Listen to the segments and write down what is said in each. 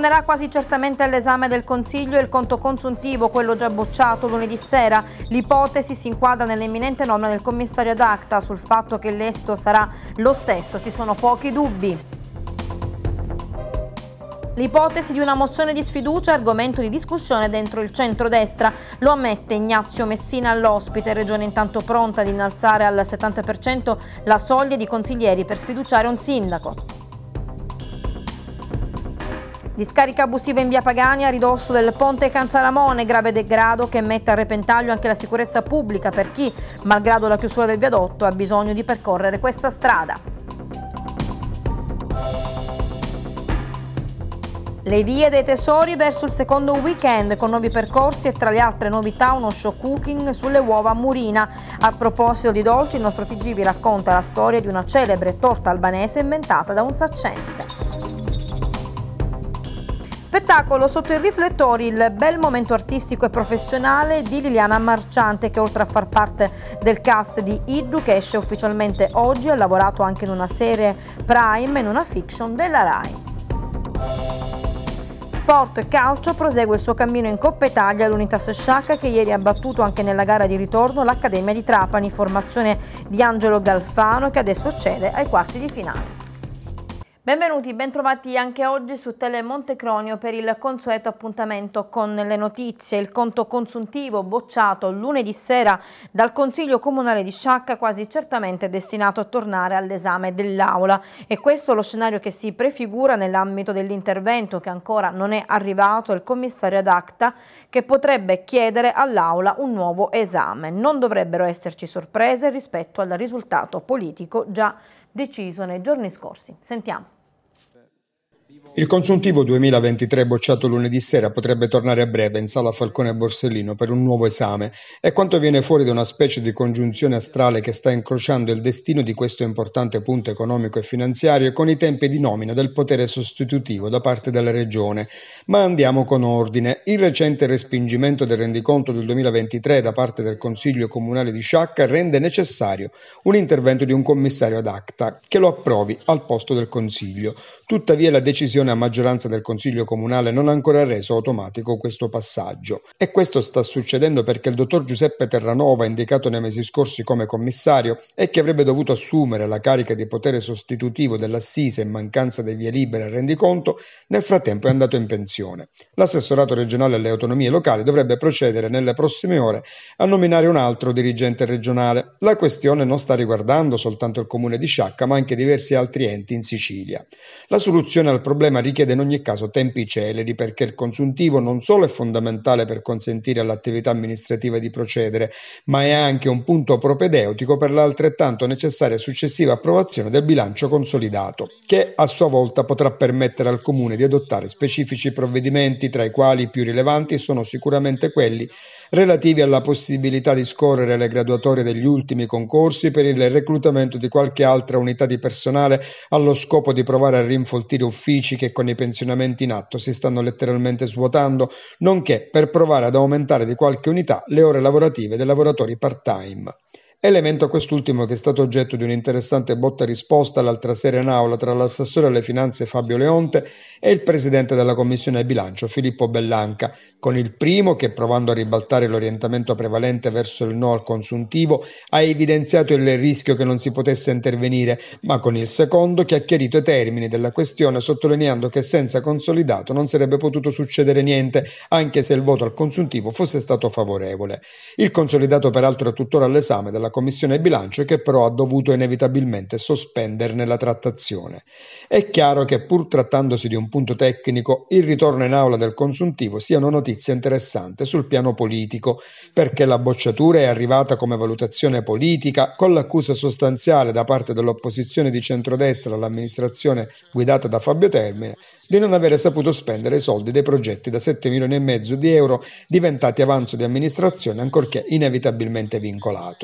Tornerà quasi certamente all'esame del Consiglio il conto consuntivo, quello già bocciato lunedì sera. L'ipotesi si inquadra nell'imminente nomina del commissario ad acta. Sul fatto che l'esito sarà lo stesso ci sono pochi dubbi. L'ipotesi di una mozione di sfiducia è argomento di discussione dentro il centrodestra. Lo ammette Ignazio Messina all'ospite, regione intanto pronta ad innalzare al 70% la soglia di consiglieri per sfiduciare un sindaco. Discarica abusiva in via Pagani a ridosso del ponte Canzalamone, grave degrado che mette a repentaglio anche la sicurezza pubblica per chi, malgrado la chiusura del viadotto, ha bisogno di percorrere questa strada. Le vie dei tesori verso il secondo weekend con nuovi percorsi e tra le altre novità uno show cooking sulle uova Murina. A proposito di dolci, il nostro TG vi racconta la storia di una celebre torta albanese inventata da un saccense. Spettacolo sotto i riflettori il bel momento artistico e professionale di Liliana Marciante che oltre a far parte del cast di Iddu che esce ufficialmente oggi ha lavorato anche in una serie Prime e in una fiction della RAI sport e calcio prosegue il suo cammino in Coppa Italia l'Unitas Sciacca che ieri ha battuto anche nella gara di ritorno l'Accademia di Trapani, formazione di Angelo Galfano che adesso accede ai quarti di finale. Benvenuti, bentrovati anche oggi su Telemonte Cronio per il consueto appuntamento con le notizie. Il conto consuntivo bocciato lunedì sera dal Consiglio Comunale di Sciacca quasi certamente destinato a tornare all'esame dell'Aula. E questo è lo scenario che si prefigura nell'ambito dell'intervento che ancora non è arrivato il commissario ad acta che potrebbe chiedere all'Aula un nuovo esame. Non dovrebbero esserci sorprese rispetto al risultato politico già deciso nei giorni scorsi. Sentiamo. Il consuntivo 2023 bocciato lunedì sera potrebbe tornare a breve in sala Falcone a Borsellino per un nuovo esame È quanto viene fuori da una specie di congiunzione astrale che sta incrociando il destino di questo importante punto economico e finanziario con i tempi di nomina del potere sostitutivo da parte della Regione. Ma andiamo con ordine. Il recente respingimento del rendiconto del 2023 da parte del Consiglio Comunale di Sciacca rende necessario un intervento di un commissario ad acta che lo approvi al posto del Consiglio. Tuttavia la decisione decisione a maggioranza del Consiglio Comunale non ha ancora reso automatico questo passaggio. E questo sta succedendo perché il dottor Giuseppe Terranova, indicato nei mesi scorsi come commissario e che avrebbe dovuto assumere la carica di potere sostitutivo dell'assise in mancanza di via libera al rendiconto, nel frattempo è andato in pensione. L'assessorato regionale alle autonomie locali dovrebbe procedere nelle prossime ore a nominare un altro dirigente regionale. La questione non sta riguardando soltanto il comune di Sciacca, ma anche diversi altri enti in Sicilia. La soluzione al problema problema richiede in ogni caso tempi celeri perché il consuntivo non solo è fondamentale per consentire all'attività amministrativa di procedere, ma è anche un punto propedeutico per l'altrettanto necessaria successiva approvazione del bilancio consolidato, che a sua volta potrà permettere al Comune di adottare specifici provvedimenti, tra i quali i più rilevanti sono sicuramente quelli relativi alla possibilità di scorrere le graduatorie degli ultimi concorsi per il reclutamento di qualche altra unità di personale allo scopo di provare a rinfoltire uffici che con i pensionamenti in atto si stanno letteralmente svuotando, nonché per provare ad aumentare di qualche unità le ore lavorative dei lavoratori part-time. Elemento quest'ultimo che è stato oggetto di un'interessante botta risposta l'altra sera in aula tra l'assessore alle finanze Fabio Leonte e il presidente della commissione bilancio Filippo Bellanca, con il primo che provando a ribaltare l'orientamento prevalente verso il no al consuntivo ha evidenziato il rischio che non si potesse intervenire, ma con il secondo che ha chiarito i termini della questione sottolineando che senza consolidato non sarebbe potuto succedere niente, anche se il voto al consuntivo fosse stato favorevole. Il consolidato peraltro è tuttora all'esame della alla Commissione bilancio che però ha dovuto inevitabilmente sospenderne la trattazione. È chiaro che pur trattandosi di un punto tecnico, il ritorno in aula del consuntivo sia una notizia interessante sul piano politico, perché la bocciatura è arrivata come valutazione politica con l'accusa sostanziale da parte dell'opposizione di centrodestra all'amministrazione guidata da Fabio Termine di non avere saputo spendere i soldi dei progetti da 7 milioni e mezzo di euro diventati avanzo di amministrazione ancorché inevitabilmente vincolato.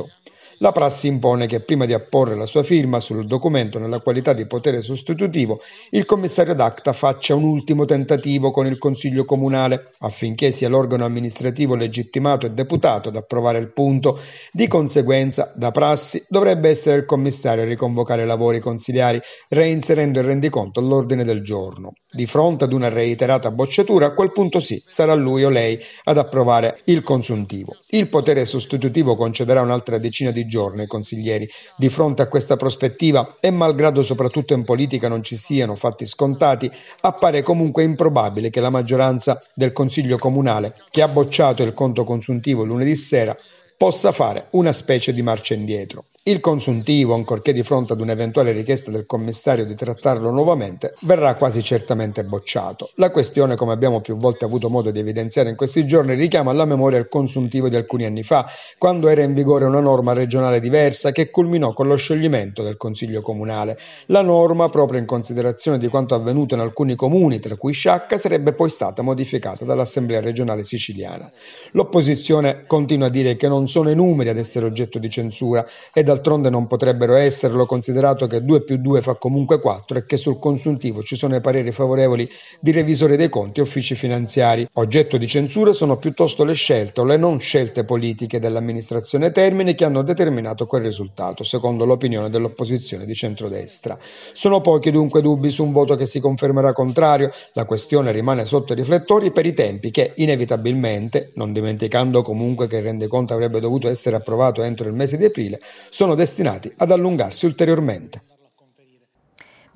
La prassi impone che prima di apporre la sua firma sul documento nella qualità di potere sostitutivo, il commissario d'acta faccia un ultimo tentativo con il Consiglio Comunale affinché sia l'organo amministrativo legittimato e deputato ad approvare il punto. Di conseguenza, da prassi dovrebbe essere il commissario a riconvocare i lavori consigliari, reinserendo il rendiconto all'ordine del giorno. Di fronte ad una reiterata bocciatura, a quel punto sì, sarà lui o lei ad approvare il consuntivo. Il potere sostitutivo concederà un'altra decina di ogni giorno i consiglieri. Di fronte a questa prospettiva e malgrado soprattutto in politica non ci siano fatti scontati, appare comunque improbabile che la maggioranza del Consiglio Comunale, che ha bocciato il conto consuntivo lunedì sera, possa fare una specie di marcia indietro. Il consuntivo, ancorché di fronte ad un'eventuale richiesta del commissario di trattarlo nuovamente, verrà quasi certamente bocciato. La questione, come abbiamo più volte avuto modo di evidenziare in questi giorni, richiama alla memoria il consuntivo di alcuni anni fa, quando era in vigore una norma regionale diversa che culminò con lo scioglimento del Consiglio comunale. La norma, proprio in considerazione di quanto avvenuto in alcuni comuni, tra cui Sciacca, sarebbe poi stata modificata dall'Assemblea regionale siciliana. L'opposizione continua a dire che non sono i numeri ad essere oggetto di censura e da d'altronde non potrebbero esserlo, considerato che 2 più 2 fa comunque 4 e che sul consuntivo ci sono i pareri favorevoli di revisore dei conti e uffici finanziari. Oggetto di censura sono piuttosto le scelte o le non scelte politiche dell'amministrazione Termini che hanno determinato quel risultato, secondo l'opinione dell'opposizione di centrodestra. Sono pochi dunque dubbi su un voto che si confermerà contrario, la questione rimane sotto i riflettori per i tempi che inevitabilmente, non dimenticando comunque che il rendiconto avrebbe dovuto essere approvato entro il mese di aprile, sono sono destinati ad allungarsi ulteriormente.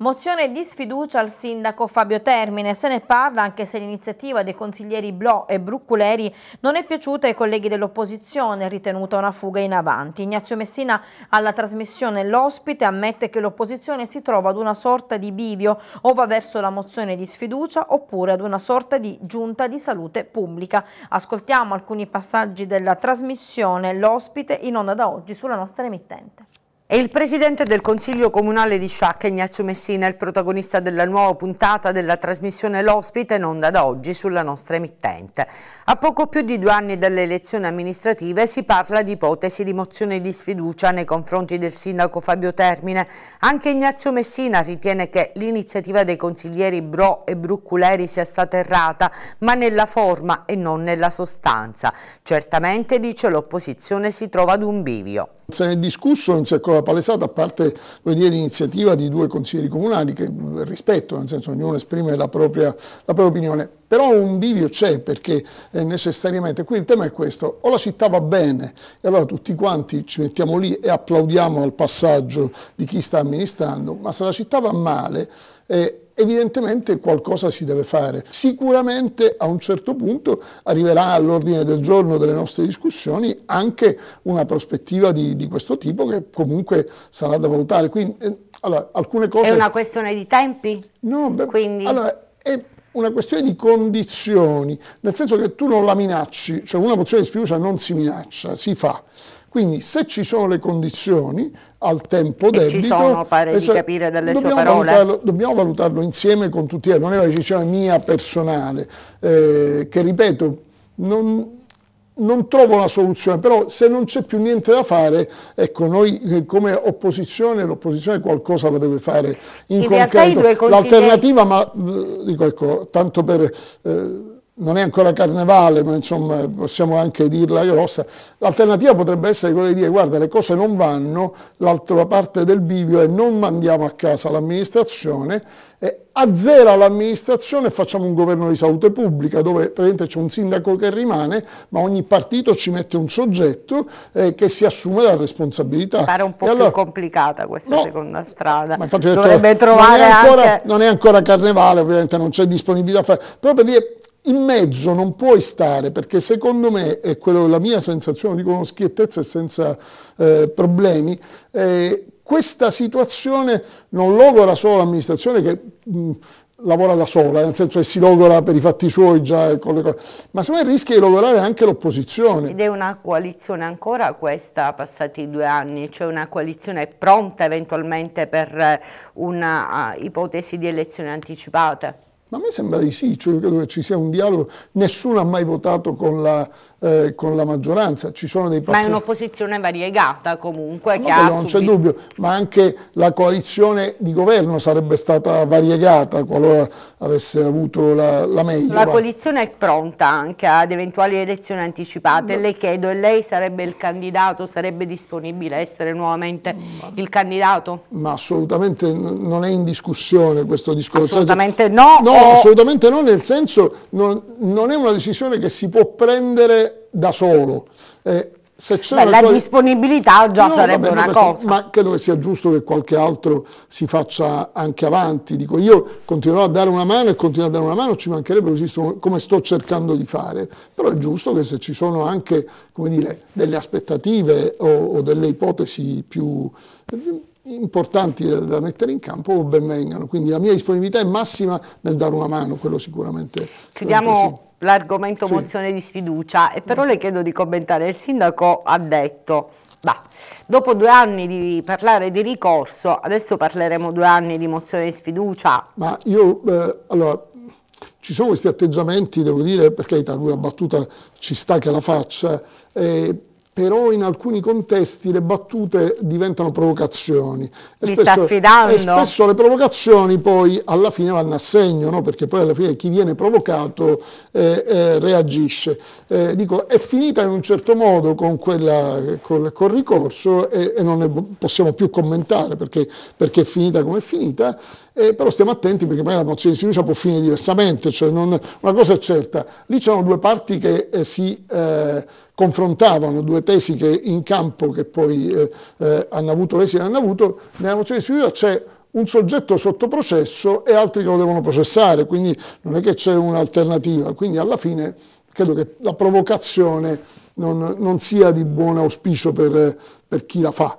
Mozione di sfiducia al sindaco Fabio Termine, se ne parla anche se l'iniziativa dei consiglieri Blo e Brucculeri non è piaciuta ai colleghi dell'opposizione, ritenuta una fuga in avanti. Ignazio Messina alla trasmissione L'ospite ammette che l'opposizione si trova ad una sorta di bivio o va verso la mozione di sfiducia oppure ad una sorta di giunta di salute pubblica. Ascoltiamo alcuni passaggi della trasmissione L'ospite in onda da oggi sulla nostra emittente. È il presidente del Consiglio Comunale di Sciacca, Ignazio Messina, il protagonista della nuova puntata della trasmissione L'Ospite in onda da oggi sulla nostra emittente. A poco più di due anni dalle elezioni amministrative si parla di ipotesi di mozione di sfiducia nei confronti del sindaco Fabio Termine. Anche Ignazio Messina ritiene che l'iniziativa dei consiglieri Bro e Brucculeri sia stata errata, ma nella forma e non nella sostanza. Certamente, dice l'opposizione, si trova ad un bivio. Se ne è discusso, non si è ancora palesato, a parte l'iniziativa di due consiglieri comunali che rispetto, nel senso ognuno esprime la propria, la propria opinione. Però un bivio c'è perché eh, necessariamente, qui il tema è questo, o la città va bene e allora tutti quanti ci mettiamo lì e applaudiamo al passaggio di chi sta amministrando, ma se la città va male... Eh, evidentemente qualcosa si deve fare. Sicuramente a un certo punto arriverà all'ordine del giorno delle nostre discussioni anche una prospettiva di, di questo tipo che comunque sarà da valutare. Quindi, eh, allora, alcune cose... È una questione di tempi? No, beh, Quindi... allora, è una questione di condizioni, nel senso che tu non la minacci, cioè una mozione di sfiducia non si minaccia, si fa. Quindi se ci sono le condizioni al tempo e debito... ci sono, pare di capire dalle sue parole. Valutarlo, dobbiamo valutarlo insieme con tutti, non è una decisione mia personale, eh, che ripeto, non, non trovo una soluzione, però se non c'è più niente da fare, ecco, noi eh, come opposizione, l'opposizione qualcosa lo deve fare in, in concreto. L'alternativa, ma eh, dico ecco, tanto per eh, non è ancora carnevale, ma insomma possiamo anche dirla io l'alternativa potrebbe essere quella di dire guarda le cose non vanno, l'altra parte del bivio è non mandiamo a casa l'amministrazione, azzera l'amministrazione e facciamo un governo di salute pubblica dove praticamente c'è un sindaco che rimane, ma ogni partito ci mette un soggetto eh, che si assume la responsabilità. pare un po' e più allora, complicata questa no, seconda strada. Ma infatti ho detto, Dovrebbe trovare non ancora, anche... non è ancora carnevale, ovviamente non c'è disponibilità, a fare, però per dire in mezzo non puoi stare perché secondo me, è quello, la mia sensazione dico con schiettezza e senza eh, problemi, eh, questa situazione non logora solo l'amministrazione che mh, lavora da sola, nel senso che si logora per i fatti suoi già, con le cose, ma secondo me rischia di logorare anche l'opposizione. Ed è una coalizione ancora questa, passati due anni, cioè una coalizione pronta eventualmente per eh, una uh, ipotesi di elezioni anticipate? Ma a me sembra di sì, cioè io credo che ci sia un dialogo, nessuno ha mai votato con la, eh, con la maggioranza, ci sono dei passi... Ma è un'opposizione variegata comunque. No, non c'è dubbio, ma anche la coalizione di governo sarebbe stata variegata qualora avesse avuto la, la meglio. La coalizione è pronta anche ad eventuali elezioni anticipate, no. le chiedo, e lei sarebbe il candidato, sarebbe disponibile a essere nuovamente ma, il candidato? Ma assolutamente non è in discussione questo discorso. Assolutamente cioè, no. no assolutamente no, nel senso non, non, è una decisione che si può prendere da solo. Eh, Beh, la quali... disponibilità già no, sarebbe vabbè, una questo, cosa. Ma credo che sia giusto che qualche altro si faccia anche avanti. Dico, io continuerò a dare una mano e continuo a dare una mano, ci mancherebbe così come sto cercando di fare. Però è giusto che se ci sono anche dire, delle aspettative o, o delle ipotesi più importanti da, mettere in campo o ben vengano. Quindi la mia disponibilità è massima nel dare una mano, quello sicuramente. Chiudiamo sì. l'argomento sì. mozione di sfiducia, e però le chiedo di commentare. Il sindaco ha detto. Bah, dopo due anni di parlare di ricorso, adesso parleremo due anni di mozione di sfiducia. Ma io, eh, allora, ci sono questi atteggiamenti, devo dire, perché carità, lui la battuta ci sta che la faccia, eh, però in alcuni contesti le battute diventano provocazioni. E Mi spesso, sta sfidando. E spesso le provocazioni poi alla fine vanno a segno, no? perché poi alla fine chi viene provocato eh, eh, reagisce. Eh, dico, è finita in un certo modo con, quella, col, col ricorso e, e, non ne possiamo più commentare perché, perché è finita come è finita eh, però stiamo attenti perché magari la mozione di fiducia può finire diversamente, cioè non, una cosa è certa, lì c'erano due parti che eh, si eh, confrontavano, due tesi che in campo che poi eh, eh, hanno avuto l'esito hanno avuto, nella mozione di fiducia c'è un soggetto sotto processo e altri che lo devono processare, quindi non è che c'è un'alternativa, quindi alla fine credo che la provocazione non, non sia di buon auspicio per, per chi la fa.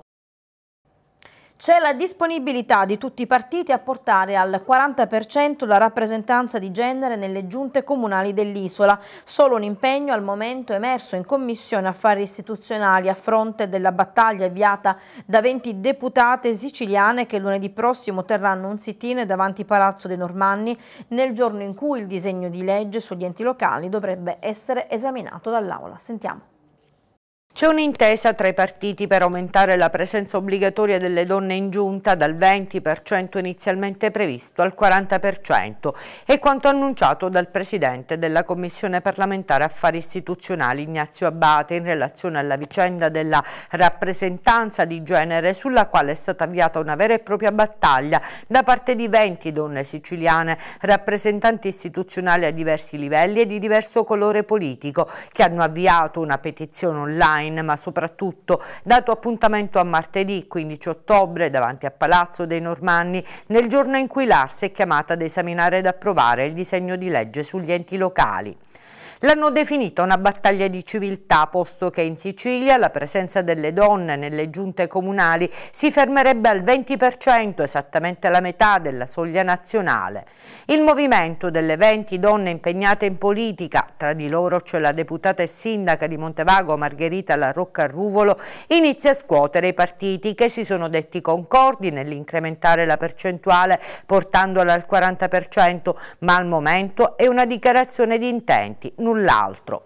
C'è la disponibilità di tutti i partiti a portare al 40% la rappresentanza di genere nelle giunte comunali dell'isola, solo un impegno al momento emerso in Commissione Affari Istituzionali a fronte della battaglia avviata da 20 deputate siciliane che lunedì prossimo terranno un sit-in davanti Palazzo dei Normanni nel giorno in cui il disegno di legge sugli enti locali dovrebbe essere esaminato dall'Aula. Sentiamo. C'è un'intesa tra i partiti per aumentare la presenza obbligatoria delle donne in giunta dal 20% inizialmente previsto al 40% è quanto annunciato dal Presidente della Commissione parlamentare affari istituzionali Ignazio Abate in relazione alla vicenda della rappresentanza di genere sulla quale è stata avviata una vera e propria battaglia da parte di 20 donne siciliane rappresentanti istituzionali a diversi livelli e di diverso colore politico che hanno avviato una petizione online online ma soprattutto dato appuntamento a martedì 15 ottobre davanti a Palazzo dei Normanni nel giorno in cui l'Arsi è chiamata ad esaminare ed approvare il disegno di legge sugli enti locali. L'hanno definita una battaglia di civiltà, posto che in Sicilia la presenza delle donne nelle giunte comunali si fermerebbe al 20%, esattamente la metà della soglia nazionale. Il movimento delle 20 donne impegnate in politica, tra di loro c'è la deputata e sindaca di Montevago Margherita La Rocca Ruvolo, inizia a scuotere i partiti che si sono detti concordi nell'incrementare la percentuale portandola al 40%, ma al momento è una dichiarazione di intenti null'altro.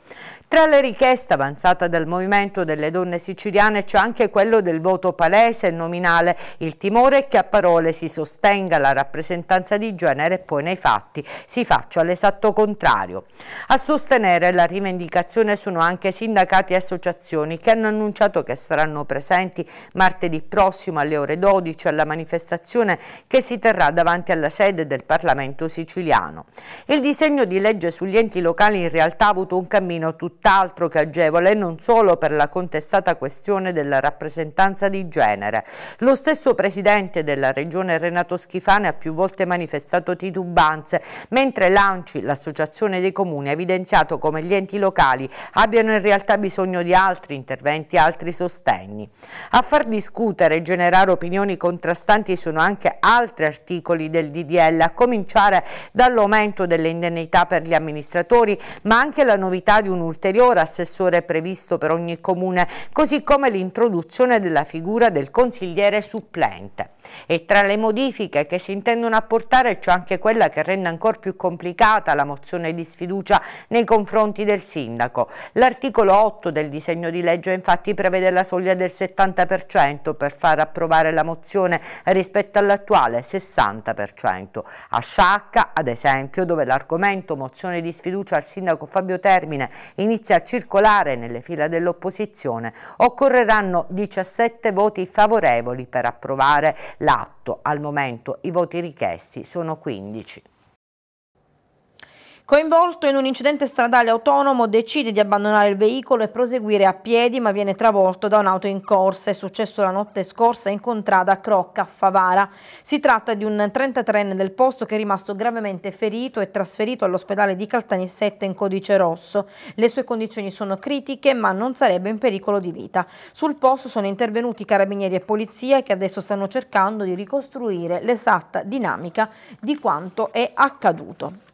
Tra le richieste avanzate dal Movimento delle Donne Siciliane c'è anche quello del voto palese e nominale, il timore è che a parole si sostenga la rappresentanza di genere e poi nei fatti si faccia l'esatto contrario. A sostenere la rivendicazione sono anche sindacati e associazioni che hanno annunciato che saranno presenti martedì prossimo alle ore 12 alla manifestazione che si terrà davanti alla sede del Parlamento siciliano. Il disegno di legge sugli enti locali in realtà ha avuto un cammino tutto tutt'altro che agevole non solo per la contestata questione della rappresentanza di genere. Lo stesso presidente della regione Renato Schifane ha più volte manifestato titubanze, mentre l'ANCI, l'associazione dei comuni, ha evidenziato come gli enti locali abbiano in realtà bisogno di altri interventi e altri sostegni. A far discutere e generare opinioni contrastanti sono anche altri articoli del DDL, a cominciare dall'aumento delle indennità per gli amministratori, ma anche la novità di un ulteriore assessore previsto per ogni comune, così come l'introduzione della figura del consigliere supplente. E tra le modifiche che si intendono apportare c'è anche quella che rende ancora più complicata la mozione di sfiducia nei confronti del sindaco. L'articolo 8 del disegno di legge infatti prevede la soglia del 70% per far approvare la mozione rispetto all'attuale 60%. A Sciacca, ad esempio, dove l'argomento mozione di sfiducia al sindaco Fabio Termine inizia inizia a circolare nelle file dell'opposizione, occorreranno 17 voti favorevoli per approvare l'atto. Al momento i voti richiesti sono 15. Coinvolto in un incidente stradale autonomo decide di abbandonare il veicolo e proseguire a piedi ma viene travolto da un'auto in corsa. È successo la notte scorsa in contrada Crocca, a Favara. Si tratta di un 33enne del posto che è rimasto gravemente ferito e trasferito all'ospedale di Caltanissetta in codice rosso. Le sue condizioni sono critiche ma non sarebbe in pericolo di vita. Sul posto sono intervenuti carabinieri e polizia che adesso stanno cercando di ricostruire l'esatta dinamica di quanto è accaduto.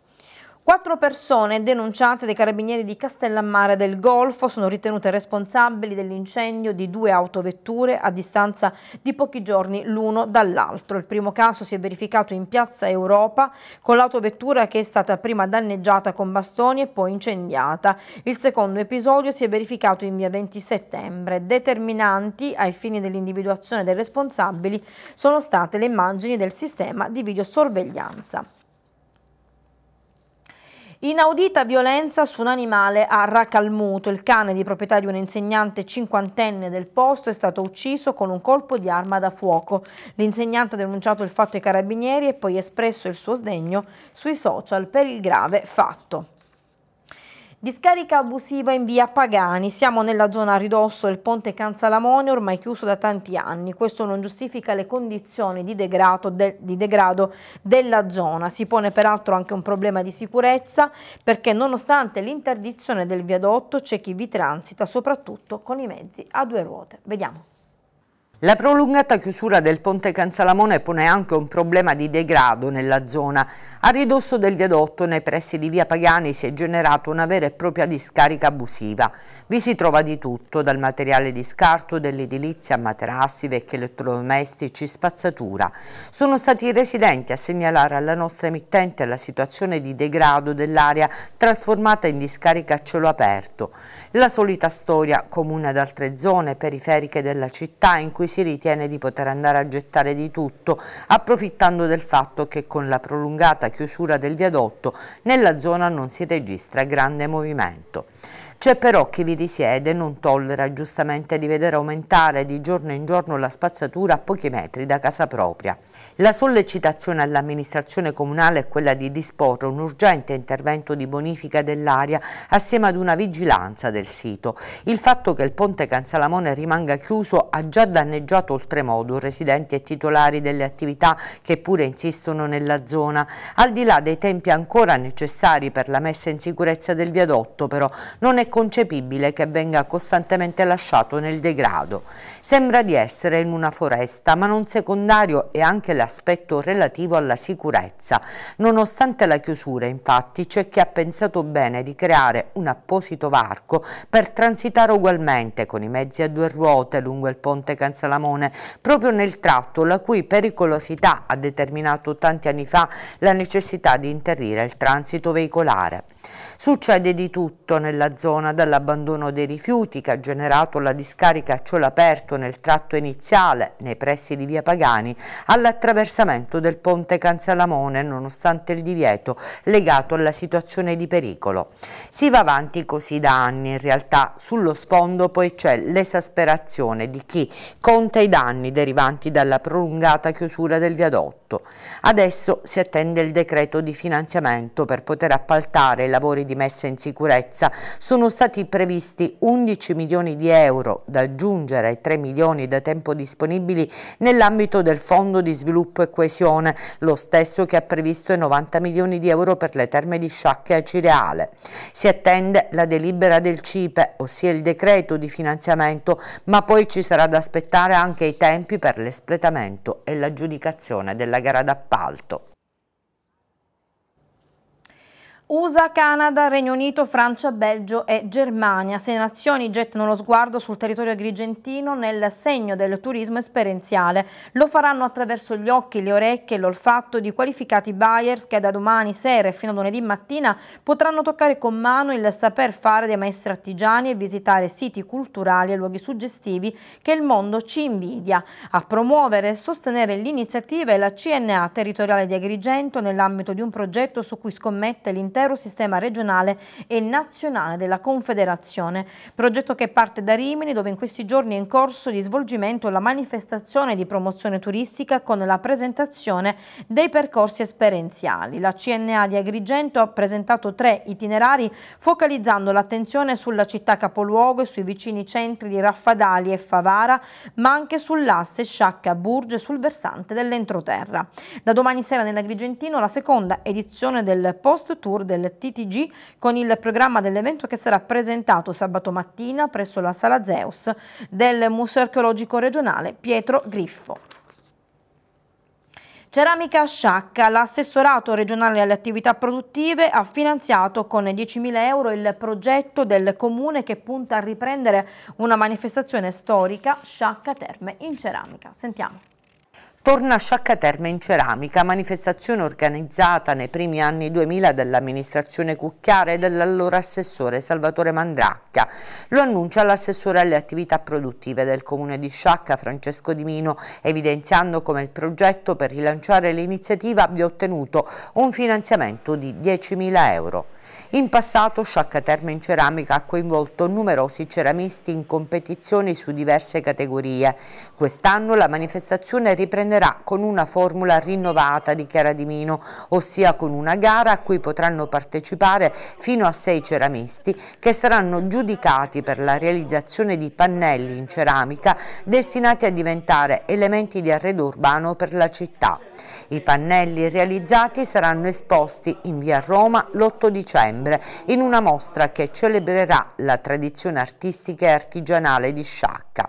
Quattro persone denunciate dai carabinieri di Castellammare del Golfo sono ritenute responsabili dell'incendio di due autovetture a distanza di pochi giorni l'uno dall'altro. Il primo caso si è verificato in piazza Europa con l'autovettura che è stata prima danneggiata con bastoni e poi incendiata. Il secondo episodio si è verificato in via 20 settembre. Determinanti ai fini dell'individuazione dei responsabili sono state le immagini del sistema di videosorveglianza. Inaudita violenza su un animale a Racalmuto. Il cane di proprietà di un insegnante cinquantenne del posto è stato ucciso con un colpo di arma da fuoco. L'insegnante ha denunciato il fatto ai carabinieri e poi espresso il suo sdegno sui social per il grave fatto. Discarica abusiva in via Pagani, siamo nella zona a ridosso del ponte Canzalamone ormai chiuso da tanti anni, questo non giustifica le condizioni di degrado, de, di degrado della zona, si pone peraltro anche un problema di sicurezza perché nonostante l'interdizione del viadotto c'è chi vi transita soprattutto con i mezzi a due ruote. Vediamo. La prolungata chiusura del ponte Canzalamone pone anche un problema di degrado nella zona. A ridosso del viadotto, nei pressi di via Pagani, si è generata una vera e propria discarica abusiva. Vi si trova di tutto, dal materiale di scarto, dell'edilizia a materassi, vecchi elettrodomestici, spazzatura. Sono stati i residenti a segnalare alla nostra emittente la situazione di degrado dell'area trasformata in discarica a cielo aperto. La solita storia comune ad altre zone periferiche della città in cui si ritiene di poter andare a gettare di tutto, approfittando del fatto che con la prolungata chiusura del viadotto nella zona non si registra grande movimento. C'è però chi vi risiede e non tollera giustamente di vedere aumentare di giorno in giorno la spazzatura a pochi metri da casa propria. La sollecitazione all'amministrazione comunale è quella di disporre un urgente intervento di bonifica dell'area assieme ad una vigilanza del sito. Il fatto che il ponte Cansalamone rimanga chiuso ha già danneggiato oltremodo residenti e titolari delle attività che pure insistono nella zona. Al di là dei tempi ancora necessari per la messa in sicurezza del viadotto però non è inconcepibile che venga costantemente lasciato nel degrado Sembra di essere in una foresta, ma non secondario è anche l'aspetto relativo alla sicurezza. Nonostante la chiusura, infatti, c'è chi ha pensato bene di creare un apposito varco per transitare ugualmente con i mezzi a due ruote lungo il ponte Canzalamone, proprio nel tratto la cui pericolosità ha determinato tanti anni fa la necessità di interrire il transito veicolare. Succede di tutto nella zona, dall'abbandono dei rifiuti che ha generato la discarica a cielo aperto nel tratto iniziale, nei pressi di via Pagani, all'attraversamento del ponte Canzalamone, nonostante il divieto legato alla situazione di pericolo. Si va avanti così da anni, in realtà sullo sfondo poi c'è l'esasperazione di chi conta i danni derivanti dalla prolungata chiusura del viadotto. Adesso si attende il decreto di finanziamento per poter appaltare i lavori di messa in sicurezza. Sono stati previsti 11 milioni di euro da aggiungere ai 3 milioni milioni da tempo disponibili nell'ambito del Fondo di Sviluppo e Coesione, lo stesso che ha previsto i 90 milioni di euro per le terme di sciacche a Cireale. Si attende la delibera del CIPE, ossia il decreto di finanziamento, ma poi ci sarà da aspettare anche i tempi per l'espletamento e l'aggiudicazione della gara d'appalto. USA, Canada, Regno Unito, Francia, Belgio e Germania. Sei nazioni gettano lo sguardo sul territorio agrigentino nel segno del turismo esperienziale. Lo faranno attraverso gli occhi, le orecchie e l'olfatto di qualificati buyers che da domani sera e fino a lunedì mattina potranno toccare con mano il saper fare dei maestri artigiani e visitare siti culturali e luoghi suggestivi che il mondo ci invidia. A promuovere e sostenere l'iniziativa è la CNA territoriale di Agrigento nell'ambito di un progetto su cui scommette l'intero l'intero sistema regionale e nazionale della Confederazione, progetto che parte da Rimini dove in questi giorni è in corso di svolgimento la manifestazione di promozione turistica con la presentazione dei percorsi esperienziali. La CNA di Agrigento ha presentato tre itinerari focalizzando l'attenzione sulla città capoluogo e sui vicini centri di Raffadali e Favara, ma anche sull'asse Sciacca-Burge sul versante dell'entroterra. Da domani sera nell'Agrigentino la seconda edizione del Post Tour del TTG con il programma dell'evento che sarà presentato sabato mattina presso la Sala Zeus del Museo Archeologico Regionale Pietro Griffo. Ceramica Sciacca, l'assessorato regionale alle attività produttive ha finanziato con 10.000 euro il progetto del comune che punta a riprendere una manifestazione storica Sciacca Terme in ceramica. Sentiamo. Torna Sciacca Terme in ceramica, manifestazione organizzata nei primi anni 2000 dall'amministrazione Cucchiara e dall'allora assessore Salvatore Mandracca. Lo annuncia l'assessore alle attività produttive del comune di Sciacca Francesco Di Mino, evidenziando come il progetto per rilanciare l'iniziativa abbia ottenuto un finanziamento di 10.000 euro. In passato Sciacca Terme in Ceramica ha coinvolto numerosi ceramisti in competizioni su diverse categorie. Quest'anno la manifestazione riprenderà con una formula rinnovata di Chiara di Mino, ossia con una gara a cui potranno partecipare fino a sei ceramisti che saranno giudicati per la realizzazione di pannelli in ceramica destinati a diventare elementi di arredo urbano per la città. I pannelli realizzati saranno esposti in via Roma l'8 dicembre dicembre in una mostra che celebrerà la tradizione artistica e artigianale di Sciacca.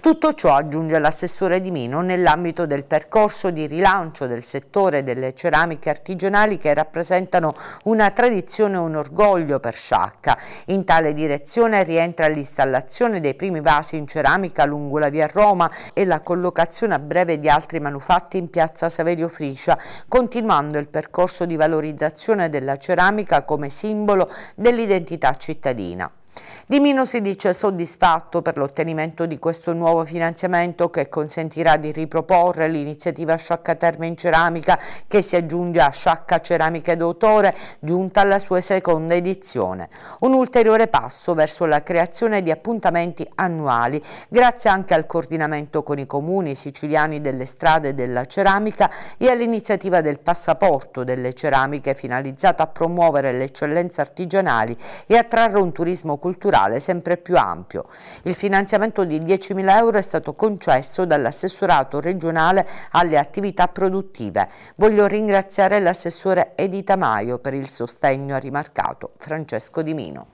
Tutto ciò aggiunge l'assessore Di Mino nell'ambito del percorso di rilancio del settore delle ceramiche artigianali che rappresentano una tradizione e un orgoglio per Sciacca. In tale direzione rientra l'installazione dei primi vasi in ceramica lungo la via Roma e la collocazione a breve di altri manufatti in piazza Saverio Friscia, continuando il percorso di valorizzazione della ceramica come come simbolo dell'identità cittadina. Di Mino si dice soddisfatto per l'ottenimento di questo nuovo finanziamento che consentirà di riproporre l'iniziativa Sciacca Terme in Ceramica che si aggiunge a Sciacca Ceramica d'autore giunta alla sua seconda edizione. Un ulteriore passo verso la creazione di appuntamenti annuali grazie anche al coordinamento con i comuni siciliani delle strade della ceramica e all'iniziativa del passaporto delle ceramiche finalizzata a promuovere le eccellenze artigianali e attrarre un turismo culturale culturale sempre più ampio. Il finanziamento di 10.000 euro è stato concesso dall'assessorato regionale alle attività produttive. Voglio ringraziare l'assessore Edita Maio per il sostegno, ha rimarcato Francesco Di Mino.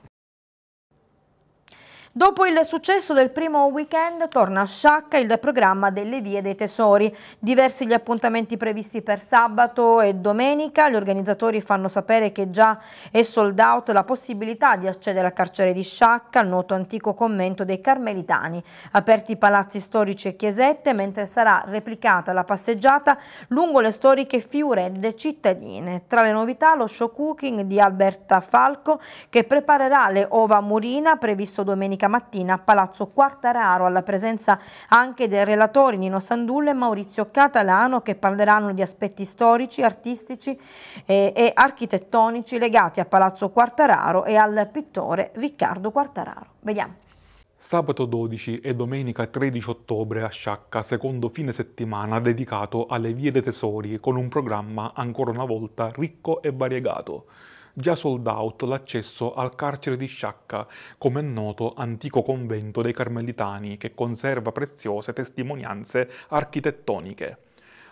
Dopo il successo del primo weekend torna a Sciacca il programma delle vie dei tesori. Diversi gli appuntamenti previsti per sabato e domenica. Gli organizzatori fanno sapere che già è sold out la possibilità di accedere al carcere di Sciacca, al noto antico convento dei Carmelitani. Aperti palazzi storici e chiesette, mentre sarà replicata la passeggiata lungo le storiche fiurette cittadine. Tra le novità lo show cooking di Alberta Falco che preparerà le ova murina previsto domenica domenica mattina a Palazzo Quartararo alla presenza anche dei relatori Nino Sandullo e Maurizio Catalano che parleranno di aspetti storici, artistici e, eh, e architettonici legati a Palazzo Quartararo e al pittore Riccardo Quartararo. Vediamo. Sabato 12 e domenica 13 ottobre a Sciacca, secondo fine settimana dedicato alle vie dei tesori, con un programma ancora una volta ricco e variegato già sold out l'accesso al carcere di Sciacca, come è noto antico convento dei Carmelitani che conserva preziose testimonianze architettoniche.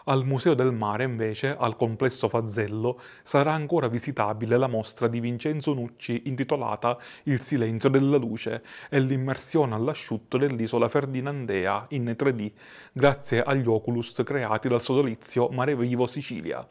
Al Museo del Mare, invece, al complesso Fazzello, sarà ancora visitabile la mostra di Vincenzo Nucci intitolata Il silenzio della luce e l'immersione all'asciutto dell'isola Ferdinandea in 3D, grazie agli oculus creati dal sodalizio Mare Vivo Sicilia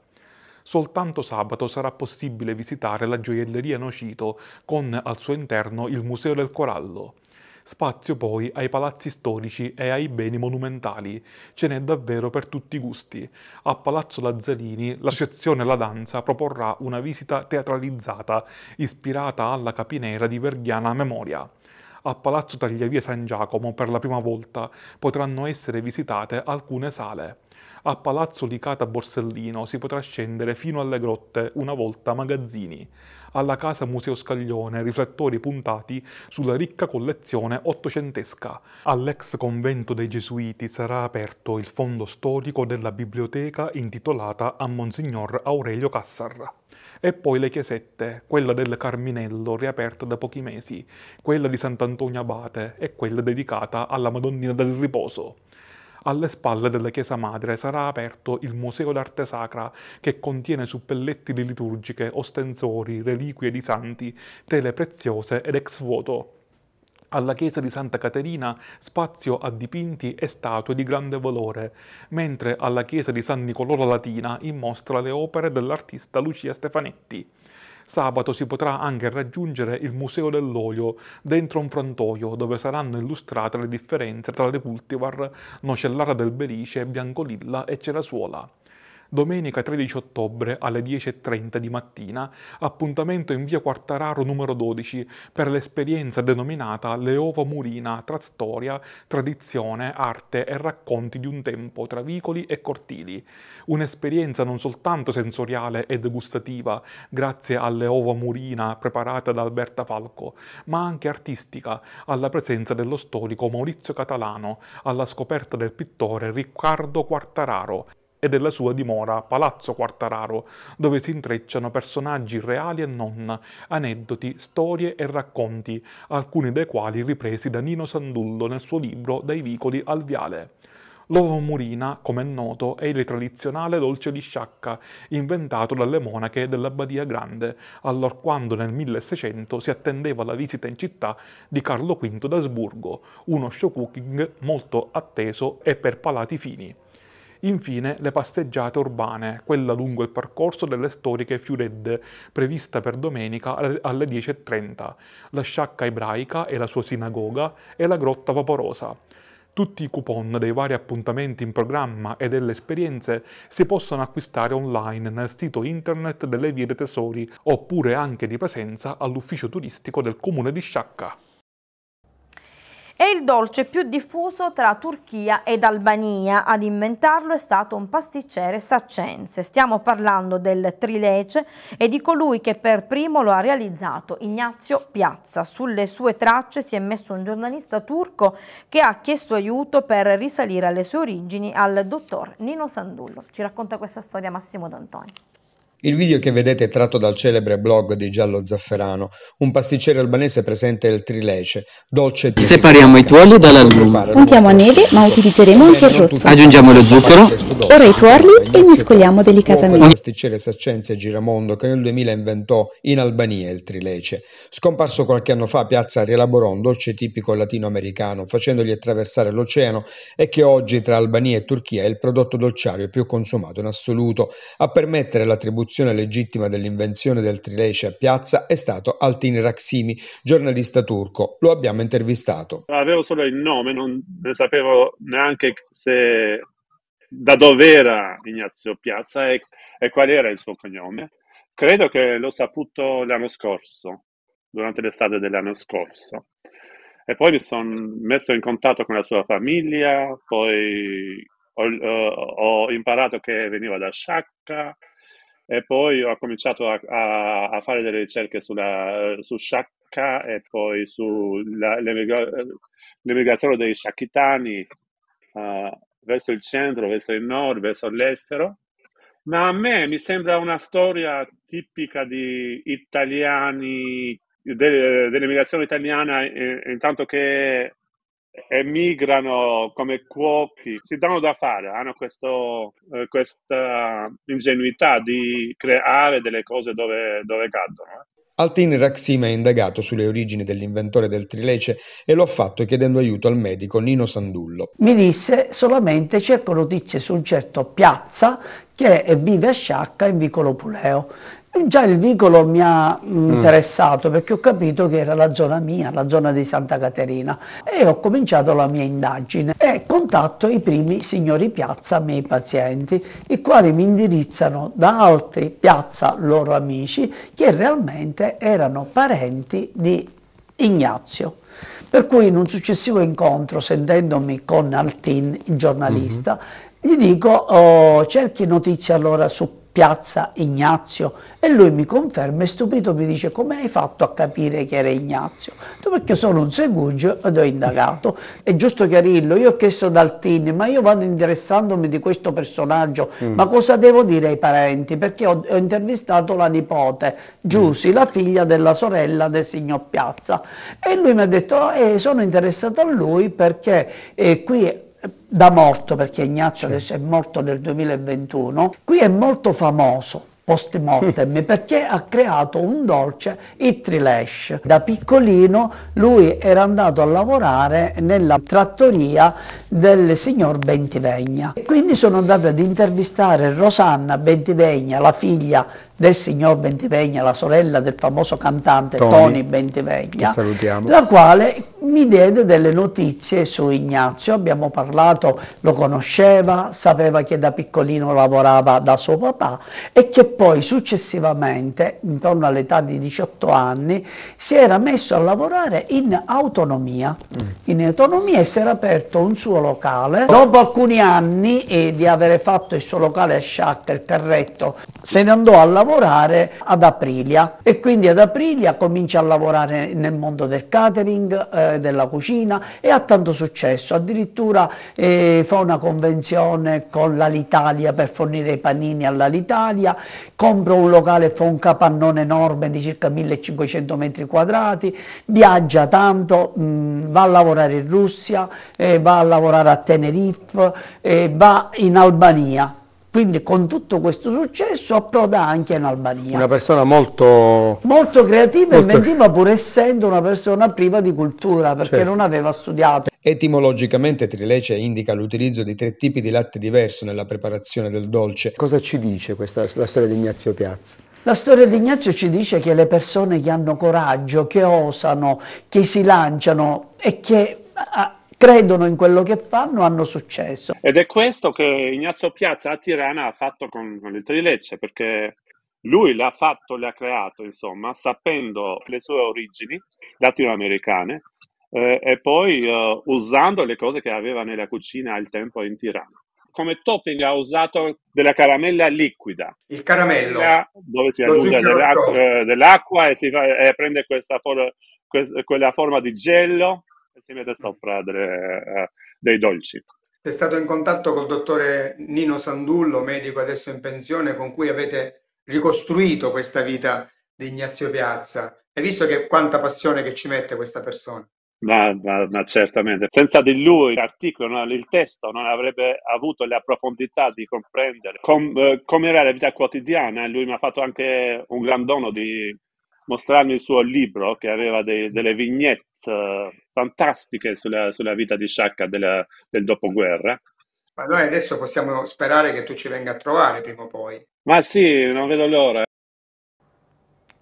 soltanto sabato sarà possibile visitare la gioielleria Nocito con al suo interno il Museo del Corallo. Spazio poi ai palazzi storici e ai beni monumentali, ce n'è davvero per tutti i gusti. A Palazzo Lazzarini l'associazione La Danza proporrà una visita teatralizzata ispirata alla capinera di Verghiana Memoria a Palazzo Tagliavia San Giacomo per la prima volta potranno essere visitate alcune sale a Palazzo Licata Borsellino si potrà scendere fino alle grotte una volta magazzini, alla casa Museo Scaglione riflettori puntati sulla ricca collezione ottocentesca. All'ex convento dei Gesuiti sarà aperto il fondo storico della biblioteca intitolata a Monsignor Aurelio Cassar. e poi le chiesette, quella del Carminello riaperta da pochi mesi, quella di Sant'Antonio Abate e quella dedicata alla Madonnina del Riposo. Alle spalle della chiesa madre sarà aperto il Museo d'arte sacra che contiene su liturgiche, ostensori, reliquie di santi, tele preziose ed ex voto. Alla chiesa di Santa Caterina spazio a dipinti e statue di grande valore, mentre alla chiesa di San Nicolò la Latina in mostra le opere dell'artista Lucia Stefanetti. Sabato si potrà anche raggiungere il Museo dell'Olio dentro un frantoio dove saranno illustrate le differenze tra le cultivar Nocellara del Belice, Biancolilla e Cerasuola domenica 13 ottobre alle 10.30 di mattina, appuntamento in via Quartararo numero 12 per l'esperienza denominata Leova Murina tra storia, tradizione, arte e racconti di un tempo tra vicoli e cortili. Un'esperienza non soltanto sensoriale e gustativa, grazie alle Ova Murina preparate da Alberta Falco, ma anche artistica, alla presenza dello storico Maurizio Catalano, alla scoperta del pittore Riccardo Quartararo e della sua dimora, Palazzo Quartararo, dove si intrecciano personaggi reali e non, aneddoti, storie e racconti, alcuni dei quali ripresi da Nino Sandullo nel suo libro Dai vicoli al viale. L'ovo murina, come è noto, è il tradizionale dolce di sciacca, inventato dalle monache dell'Abbadia Grande, allorquando nel 1600 si attendeva la visita in città di Carlo V d'Asburgo, uno show cooking molto atteso e per palati fini. Infine le passeggiate urbane, quella lungo il percorso delle storiche Fiored, prevista per domenica alle 10.30, la sciacca ebraica e la sua sinagoga e la grotta vaporosa. Tutti i coupon dei vari appuntamenti in programma e delle esperienze si possono acquistare online nel sito internet delle Vie dei Tesori oppure anche di presenza all'ufficio turistico del comune di Sciacca. È il dolce più diffuso tra Turchia ed Albania. Ad inventarlo è stato un pasticcere saccense. Stiamo parlando del trilece e di colui che per primo lo ha realizzato, Ignazio Piazza. Sulle sue tracce si è messo un giornalista turco che ha chiesto aiuto per risalire alle sue origini al dottor Nino Sandullo. Ci racconta questa storia Massimo D'Antoni. Il video che vedete è tratto dal celebre blog di Giallo Zafferano, un pasticcere albanese presente nel Trilece, dolce e Separiamo i tuorli dalla dall'albume. Puntiamo a neve, ma utilizzeremo anche il rosso. Aggiungiamo lo zucchero. Ora i tuorli e mescoliamo delicatamente. Il pasticcere Saccenze Giramondo che nel 2000 inventò in Albania il Trilece. Scomparso qualche anno fa a Piazza rielaborò un dolce tipico latinoamericano, facendogli attraversare l'oceano e che oggi tra Albania e Turchia è il prodotto dolciario più consumato in assoluto, a permettere l'attribuzione esecuzione legittima dell'invenzione del trilecce a piazza è stato Altin Raksimi, giornalista turco. Lo abbiamo intervistato. Avevo solo il nome, non ne sapevo neanche se da dove era Ignazio Piazza e, e qual era il suo cognome. Credo che l'ho saputo l'anno scorso, durante l'estate dell'anno scorso. E poi mi sono messo in contatto con la sua famiglia, poi ho, ho, imparato che veniva da Sciacca, e poi ho cominciato a, a, a fare delle ricerche sulla, su Sciacca e poi sull'emigrazione dei sciacchitani uh, eh, verso il centro, verso il nord, verso l'estero. Ma a me mi sembra una storia tipica di italiani, de, dell'emigrazione italiana, eh, intanto che emigrano come cuochi, si danno da fare, hanno questo, eh, questa ingenuità di creare delle cose dove, dove cadono. Eh. Altin Raxima ha indagato sulle origini dell'inventore del trilece e lo ha fatto chiedendo aiuto al medico Nino Sandullo. Mi disse solamente cerco notizie su un certo Piazza che vive a Sciacca in vicolo Puleo Già il vicolo mi ha mm. interessato mm. perché ho capito che era la zona mia, la zona di Santa Caterina e ho cominciato la mia indagine e contatto i primi signori piazza, miei pazienti, i quali mi indirizzano da altri piazza loro amici che realmente erano parenti di Ignazio. Per cui in un successivo incontro, sentendomi con Altin, il giornalista, mm -hmm. gli dico oh, cerchi notizie allora su piazza Ignazio e lui mi conferma e stupito mi dice come hai fatto a capire che era Ignazio? Perché sono un segugio ed ho indagato, è giusto chiarirlo, io ho chiesto ad Altini ma io vado interessandomi di questo personaggio, mm. ma cosa devo dire ai parenti? Perché ho, ho intervistato la nipote Giussi, mm. la figlia della sorella del signor Piazza e lui mi ha detto eh, sono interessato a lui perché eh, qui da morto, perché Ignazio sì. adesso è morto nel 2021, qui è molto famoso post mortem perché ha creato un dolce, il trilesh. Da piccolino lui era andato a lavorare nella trattoria del signor Bentivegna. Quindi sono andato ad intervistare Rosanna Bentivegna, la figlia del signor Bentivegna, la sorella del famoso cantante Tony, Tony Bentivegna, la quale mi diede delle notizie su Ignazio, abbiamo parlato Torquato lo conosceva, sapeva che da piccolino lavorava da suo papà e che poi successivamente, intorno all'età di 18 anni, si era messo a lavorare in autonomia. Mm. In autonomia si era aperto un suo locale. Oh. Dopo alcuni anni eh, di avere fatto il suo locale a Sciacca, il Carretto, se ne andò a lavorare ad Aprilia e quindi ad Aprilia comincia a lavorare nel mondo del catering, eh, della cucina e ha tanto successo. Addirittura eh, eh, fa una convenzione con l'Alitalia per fornire i panini all'Alitalia, compra un locale fa un capannone enorme di circa 1500 metri quadrati, viaggia tanto, mh, va a lavorare in Russia, eh, va a lavorare a Tenerife, eh, va in Albania. Quindi con tutto questo successo approda anche in Albania. Una persona molto... Molto creativa e inventiva pur essendo una persona priva di cultura, perché certo. non aveva studiato Etimologicamente Trilecce indica l'utilizzo di tre tipi di latte diverso nella preparazione del dolce. Cosa ci dice questa, la storia di Ignazio Piazza? La storia di Ignazio ci dice che le persone che hanno coraggio, che osano, che si lanciano e che a, credono in quello che fanno hanno successo. Ed è questo che Ignazio Piazza a Tirana ha fatto con, con il Trilecce, perché lui l'ha fatto, l'ha creato, insomma, sapendo le sue origini latinoamericane eh, e poi eh, usando le cose che aveva nella cucina al tempo in Tirana. Come topping ha usato della caramella liquida. Il caramello. Dove si aggiunge dell'acqua, eh, dell'acqua e, si fa, e prende questa for- que- quella forma di gelo e si mette sopra delle, eh, dei dolci. Sei stato in contatto col dottore Nino Sandullo, medico adesso in pensione, con cui avete ricostruito questa vita di Ignazio Piazza. Hai visto che, quanta passione che ci mette questa persona? Ma, ma, ma, certamente, senza di lui l'articolo, il testo non avrebbe avuto la profondità di comprendere com, eh, come era la vita quotidiana. Lui mi ha fatto anche un gran dono di mostrarmi il suo libro che aveva dei, delle vignette eh, fantastiche sulla, sulla vita di Sciacca della, del dopoguerra. Ma noi adesso possiamo sperare che tu ci venga a trovare prima o poi. Ma sì, non vedo l'ora.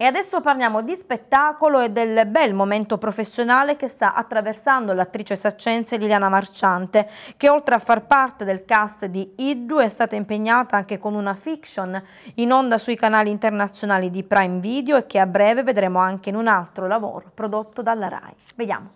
E adesso parliamo di spettacolo e del bel momento professionale che sta attraversando l'attrice saccense Liliana Marciante, che oltre a far parte del cast di Iddu è stata impegnata anche con una fiction in onda sui canali internazionali di Prime Video e che a breve vedremo anche in un altro lavoro prodotto dalla RAI. Vediamo.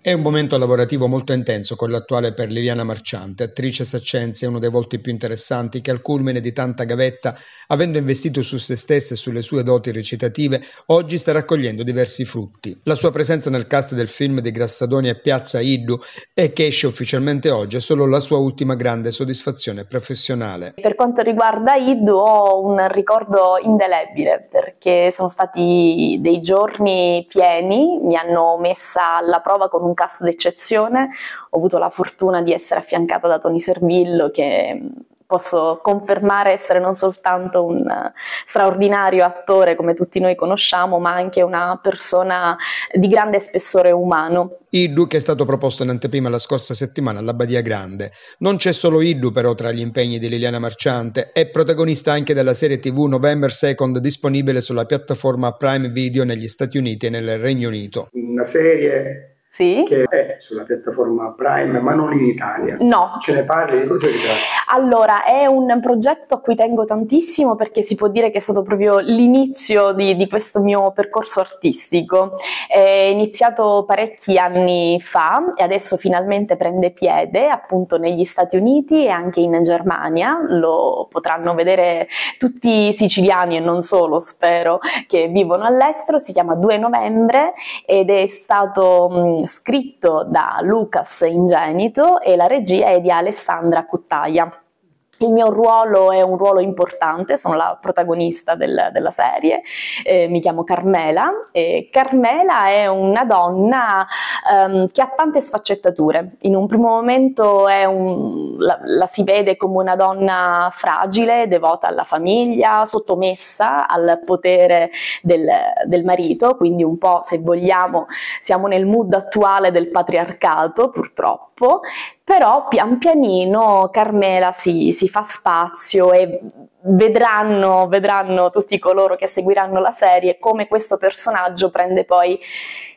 È un momento lavorativo molto intenso quello attuale per Liliana Marciante, attrice saccense e uno dei volti più interessanti che al culmine di tanta gavetta, avendo investito su se stessa e sulle sue doti recitative, oggi sta raccogliendo diversi frutti. La sua presenza nel cast del film di Grassadoni a Piazza Iddu e che esce ufficialmente oggi è solo la sua ultima grande soddisfazione professionale. Per quanto riguarda Iddu ho un ricordo indelebile perché sono stati dei giorni pieni, mi hanno messa alla prova con un cast d'eccezione, ho avuto la fortuna di essere affiancata da Tony Servillo che mm, posso confermare essere non soltanto un eh, straordinario attore come tutti noi conosciamo, ma anche una persona di grande spessore umano. Iddu che è stato proposto in anteprima la scorsa settimana alla Badia Grande. Non c'è solo Iddu però tra gli impegni di Liliana Marciante, è protagonista anche della serie TV November 2 disponibile sulla piattaforma Prime Video negli Stati Uniti e nel Regno Unito. Una serie sì. che è sulla piattaforma Prime, ma non in Italia. No. Ce ne parli? Di cosa si tratta? Allora, è un progetto a cui tengo tantissimo perché si può dire che è stato proprio l'inizio di, di questo mio percorso artistico. È iniziato parecchi anni fa e adesso finalmente prende piede appunto negli Stati Uniti e anche in Germania. Lo potranno vedere tutti i siciliani e non solo, spero, che vivono all'estero. Si chiama 2 novembre ed è stato scritto da Lucas Ingenito e la regia è di Alessandra Cuttaia. Il mio ruolo è un ruolo importante, sono la protagonista del, della serie, eh, mi chiamo Carmela e Carmela è una donna ehm, che ha tante sfaccettature. In un primo momento un, la, la, si vede come una donna fragile, devota alla famiglia, sottomessa al potere del, del marito, quindi un po' se vogliamo siamo nel mood attuale del patriarcato purtroppo troppo, però pian pianino Carmela si, si fa spazio e vedranno, vedranno tutti coloro che seguiranno la serie come questo personaggio prende poi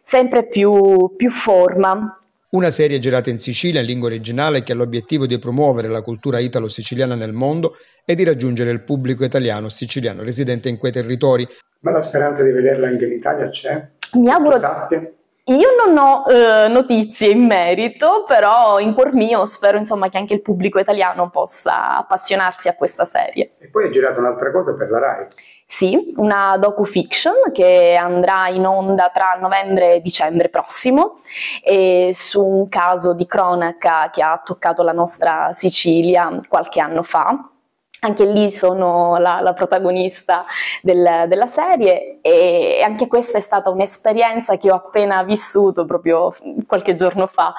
sempre più, più forma una serie girata in Sicilia in lingua originale che ha l'obiettivo di promuovere la cultura italo-siciliana nel mondo e di raggiungere il pubblico italiano siciliano residente in quei territori. Ma la speranza di vederla anche in Italia c'è? Mi auguro, io non ho eh, notizie in merito, però in cuor mio spero insomma, che anche il pubblico italiano possa appassionarsi a questa serie. E poi hai girato un'altra cosa per la RAI. Sì, una docu-fiction che andrà in onda tra novembre e dicembre prossimo su un caso di cronaca che ha toccato la nostra Sicilia qualche anno fa anche lì sono la, la protagonista del, della serie e anche questa è stata un'esperienza che ho appena vissuto proprio qualche giorno fa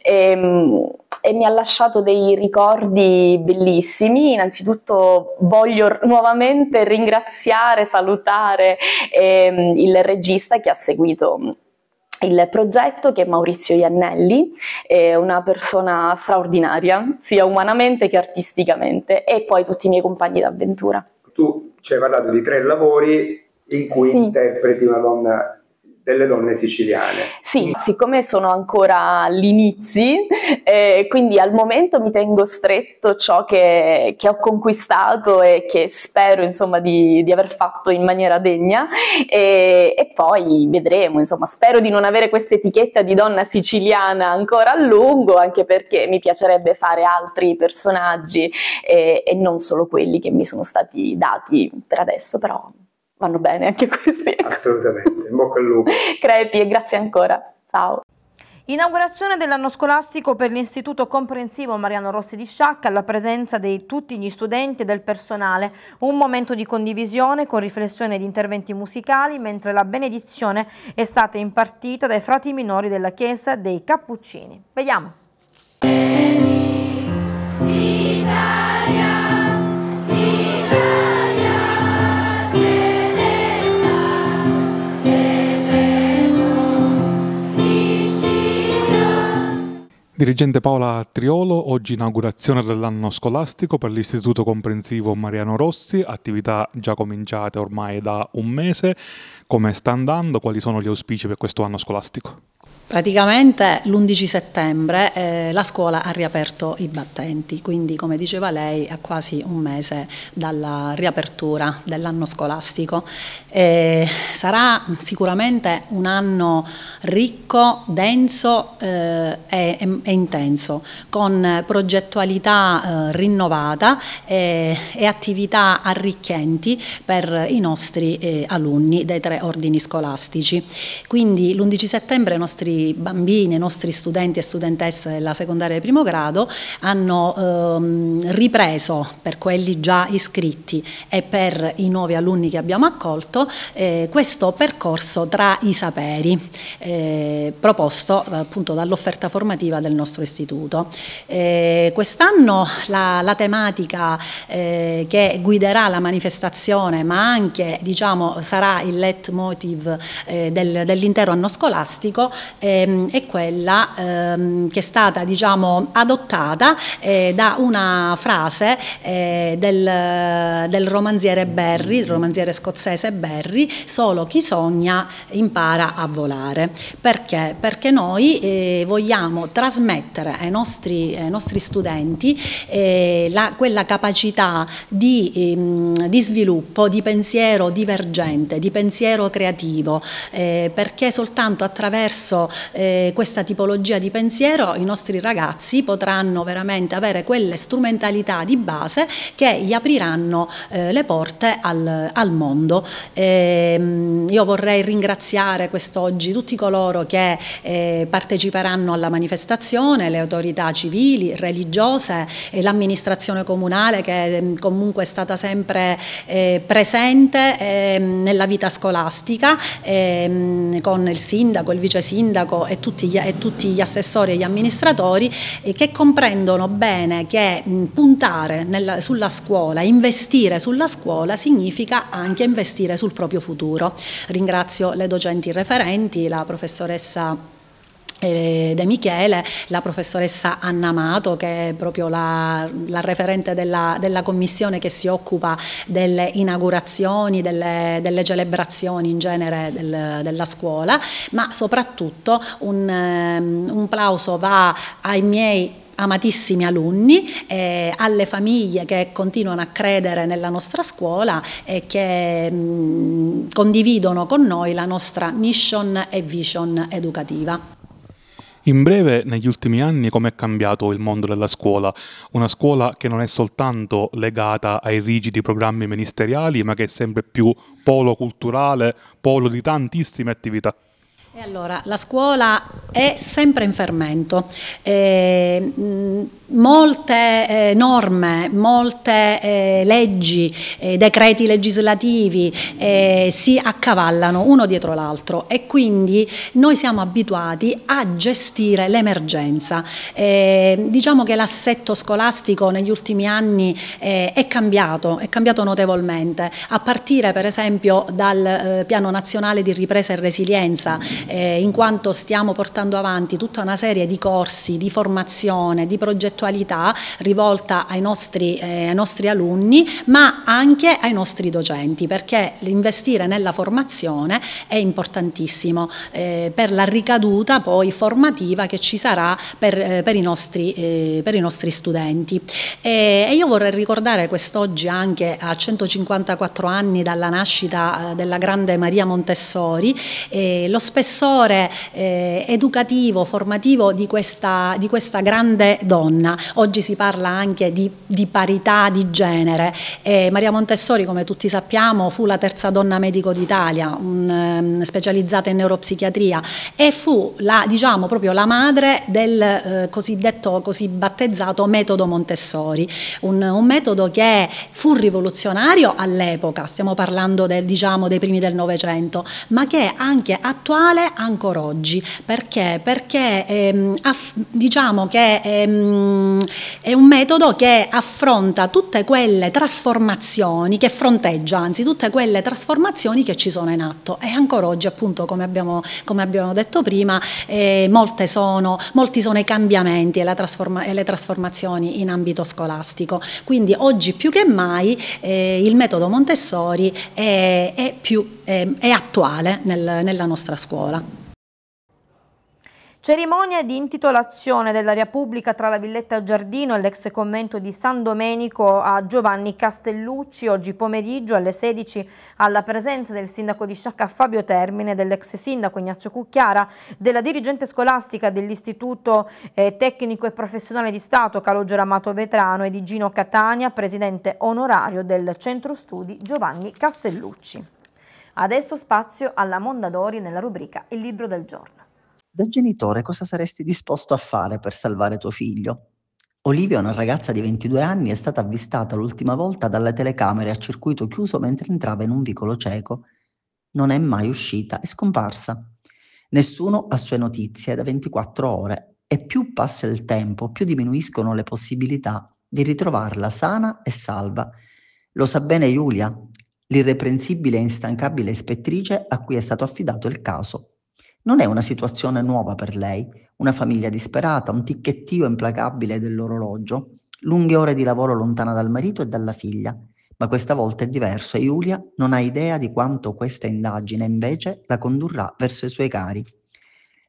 e, ehm, e mi ha lasciato dei ricordi bellissimi. Innanzitutto voglio nuovamente ringraziare, salutare eh, il regista che ha seguito il progetto che è Maurizio Iannelli, è una persona straordinaria, sia umanamente che artisticamente, e poi tutti i miei compagni d'avventura. Tu ci hai parlato di tre lavori in cui sì. interpreti una donna delle donne siciliane. Sì, siccome sono ancora agli inizi, eh, quindi al momento mi tengo stretto ciò che, che ho conquistato e che spero insomma, di, di, aver fatto in maniera degna e, e poi vedremo, insomma, spero di non avere questa etichetta di donna siciliana ancora a lungo, anche perché mi piacerebbe fare altri personaggi e, e non solo quelli che mi sono stati dati per adesso, però vanno bene anche questi. Assolutamente, in bocca al lupo. Crepi e grazie ancora, ciao. Inaugurazione dell'anno scolastico per l'Istituto Comprensivo Mariano Rossi di Sciacca alla presenza di tutti gli studenti e del personale, un momento di condivisione con riflessione ed interventi musicali mentre la benedizione è stata impartita dai frati minori della chiesa dei Cappuccini. Vediamo. Dirigente Paola Triolo, oggi inaugurazione dell'anno scolastico per l'Istituto Comprensivo Mariano Rossi, attività già cominciate ormai da un mese. Come sta andando? Quali sono gli auspici per questo anno scolastico? Praticamente l'11 settembre eh, la scuola ha riaperto i battenti, quindi come diceva lei a quasi un mese dalla riapertura dell'anno scolastico. Eh, sarà sicuramente un anno ricco, denso eh, e, e, intenso, con progettualità eh, rinnovata e, eh, e, attività arricchenti per i nostri eh, alunni dei tre ordini scolastici. Quindi l'11 settembre i nostri bambini, i nostri studenti e studentesse della secondaria di primo grado hanno ehm, ripreso per quelli già iscritti e per i nuovi alunni che abbiamo accolto eh, questo percorso tra i saperi eh, proposto eh, appunto dall'offerta formativa del nostro istituto. Eh, Quest'anno la, la, tematica eh, che guiderà la manifestazione ma anche diciamo, sarà il leitmotiv eh, dell'intero anno scolastico ehm, è quella ehm, che è stata diciamo, adottata eh, da una frase eh, del, del, romanziere Berry, il romanziere scozzese Berry, solo chi sogna impara a volare. Perché? Perché noi eh, vogliamo trasmettere ai nostri, ai nostri studenti eh, la, quella capacità di, ehm, di sviluppo, di pensiero divergente, di pensiero creativo, eh, perché soltanto attraverso eh, questa tipologia di pensiero i nostri ragazzi potranno veramente avere quelle strumentalità di base che gli apriranno eh, le porte al, al mondo. E, ehm, io vorrei ringraziare quest'oggi tutti coloro che eh, parteciperanno alla manifestazione, le autorità civili, religiose, l'amministrazione comunale che ehm, comunque è stata sempre eh, presente ehm, nella vita scolastica con il sindaco, il vice sindaco, sindaco e tutti gli, e tutti gli assessori e gli amministratori eh, che comprendono bene che mh, puntare nella, sulla scuola, investire sulla scuola significa anche investire sul proprio futuro. Ringrazio le docenti referenti, la professoressa eh, De Michele, la professoressa Anna Amato che è proprio la, la referente della, della, commissione che si occupa delle inaugurazioni, delle, delle celebrazioni in genere del, della scuola, ma soprattutto un, ehm, un plauso va ai miei amatissimi alunni, eh, alle famiglie che continuano a credere nella nostra scuola e che mh, mm, condividono con noi la nostra mission e vision educativa. In breve, negli ultimi anni come è cambiato il mondo della scuola? Una scuola che non è soltanto legata ai rigidi programmi ministeriali, ma che è sempre più polo culturale, polo di tantissime attività. E allora, la scuola è sempre in fermento. Eh, molte eh, norme, molte eh, leggi, eh, decreti legislativi eh, si accavallano uno dietro l'altro e quindi noi siamo abituati a gestire l'emergenza. Eh, diciamo che l'assetto scolastico negli ultimi anni è cambiato, è cambiato notevolmente, a partire per esempio dal piano nazionale di ripresa e resilienza eh, in quanto stiamo portando avanti tutta una serie di corsi, di formazione, di progettualità rivolta ai nostri, eh, ai nostri alunni, ma anche ai nostri docenti, perché investire nella formazione è importantissimo eh, per la ricaduta poi formativa che ci sarà per, eh, per, i, nostri, eh, per i, nostri, studenti. E, e io vorrei ricordare quest'oggi anche a 154 anni dalla nascita eh, della grande Maria Montessori, lo spesso spessore eh, educativo, formativo di questa, di questa, grande donna. Oggi si parla anche di, di parità di genere. Eh, Maria Montessori, come tutti sappiamo, fu la terza donna medico d'Italia, um, specializzata in neuropsichiatria e fu la, diciamo, proprio la madre del eh, cosiddetto, così battezzato metodo Montessori, un, un metodo che fu rivoluzionario all'epoca, stiamo parlando del, diciamo, dei primi del Novecento, ma che è anche attuale attuale ancora oggi. Perché? Perché ehm, aff- diciamo che ehm, è un metodo che affronta tutte quelle trasformazioni, che fronteggia anzi tutte quelle trasformazioni che ci sono in atto e ancora oggi appunto come abbiamo, come abbiamo detto prima eh, sono, molti sono i cambiamenti e, trasforma- e, le trasformazioni in ambito scolastico. Quindi oggi più che mai eh, il metodo Montessori è, è più è, ehm, è attuale nel, nella nostra scuola sola. Cerimonia di intitolazione dell'area pubblica tra la Villetta Giardino e l'ex convento di San Domenico a Giovanni Castellucci oggi pomeriggio alle 16 alla presenza del sindaco di Sciacca Fabio Termine, dell'ex sindaco Ignazio Cucchiara, della dirigente scolastica dell'Istituto eh, Tecnico e Professionale di Stato Calogero Amato Vetrano e di Gino Catania, presidente onorario del Centro Studi Giovanni Castellucci. Adesso spazio alla Mondadori nella rubrica Il libro del giorno. Da genitore cosa saresti disposto a fare per salvare tuo figlio? Olivia, una ragazza di 22 anni, è stata avvistata l'ultima volta dalle telecamere a circuito chiuso mentre entrava in un vicolo cieco. Non è mai uscita, è scomparsa. Nessuno ha sue notizie da 24 ore e più passa il tempo, più diminuiscono le possibilità di ritrovarla sana e salva. Lo sa bene Giulia, l'irreprensibile e instancabile ispettrice a cui è stato affidato il caso. Non è una situazione nuova per lei, una famiglia disperata, un ticchettio implacabile dell'orologio, lunghe ore di lavoro lontana dal marito e dalla figlia. Ma questa volta è diverso e Giulia non ha idea di quanto questa indagine invece la condurrà verso i suoi cari.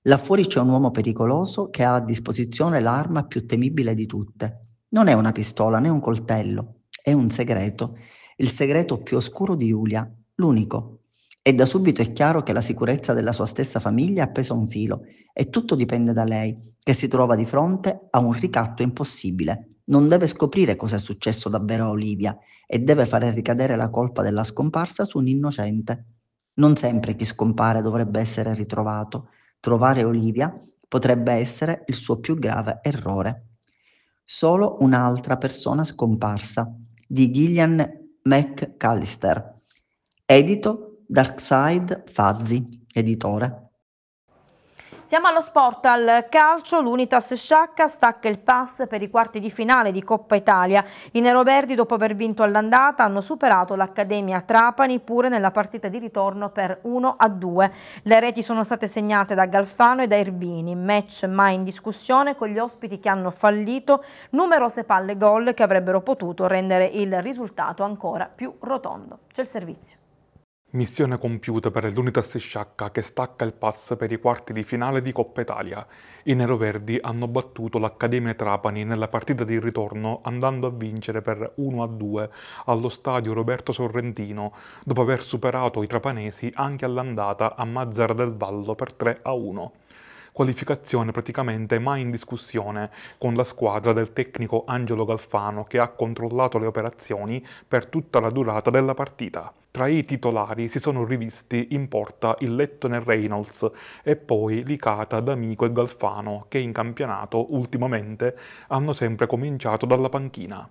Là fuori c'è un uomo pericoloso che ha a disposizione l'arma più temibile di tutte. Non è una pistola né un coltello, è un segreto il segreto più oscuro di Giulia, l'unico. E da subito è chiaro che la sicurezza della sua stessa famiglia è appesa a un filo e tutto dipende da lei, che si trova di fronte a un ricatto impossibile. Non deve scoprire cosa è successo davvero a Olivia e deve fare ricadere la colpa della scomparsa su un innocente. Non sempre chi scompare dovrebbe essere ritrovato. Trovare Olivia potrebbe essere il suo più grave errore. Solo un'altra persona scomparsa, di Gillian McCallister. Edito Darkside Fazzi, editore. Siamo allo sport, al calcio, l'Unitas Sciacca stacca il pass per i quarti di finale di Coppa Italia. I neroverdi dopo aver vinto all'andata hanno superato l'Accademia Trapani pure nella partita di ritorno per 1-2. Le reti sono state segnate da Galfano e da Irbini, match mai in discussione con gli ospiti che hanno fallito, numerose palle gol che avrebbero potuto rendere il risultato ancora più rotondo. C'è il servizio. Missione compiuta per l'Unitas Sciacca che stacca il pass per i quarti di finale di Coppa Italia. I neroverdi hanno battuto l'Accademia Trapani nella partita di ritorno andando a vincere per 1-2 allo stadio Roberto Sorrentino dopo aver superato i trapanesi anche all'andata a Mazzara del Vallo per 3-1 qualificazione praticamente mai in discussione con la squadra del tecnico Angelo Galfano che ha controllato le operazioni per tutta la durata della partita. Tra i titolari si sono rivisti in porta il Lettone Reynolds e poi Licata, D'Amico e Galfano, che in campionato ultimamente hanno sempre cominciato dalla panchina.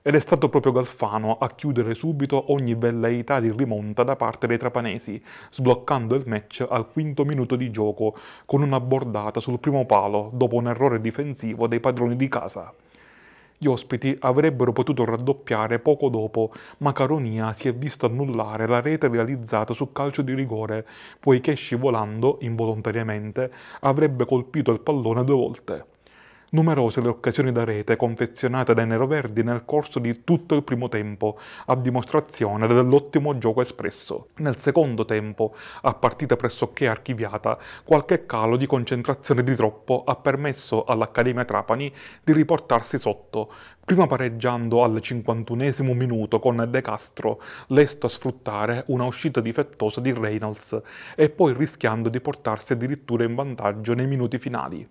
Ed è stato proprio Galfano a chiudere subito ogni velleità di rimonta da parte dei trapanesi, sbloccando il match al quinto minuto di gioco con una bordata sul primo palo dopo un errore difensivo dei padroni di casa. Gli ospiti avrebbero potuto raddoppiare poco dopo, ma Caronia si è visto annullare la rete realizzata su calcio di rigore, poiché scivolando, involontariamente, avrebbe colpito il pallone due volte. Numerose le occasioni da rete confezionate dai neroverdi nel corso di tutto il primo tempo, a dimostrazione dell'ottimo gioco espresso. Nel secondo tempo, a partita pressoché archiviata, qualche calo di concentrazione di troppo ha permesso all'Accademia Trapani di riportarsi sotto, prima pareggiando al 51 minuto con De Castro, lesto a sfruttare una uscita difettosa di Reynolds e poi rischiando di portarsi addirittura in vantaggio nei minuti finali.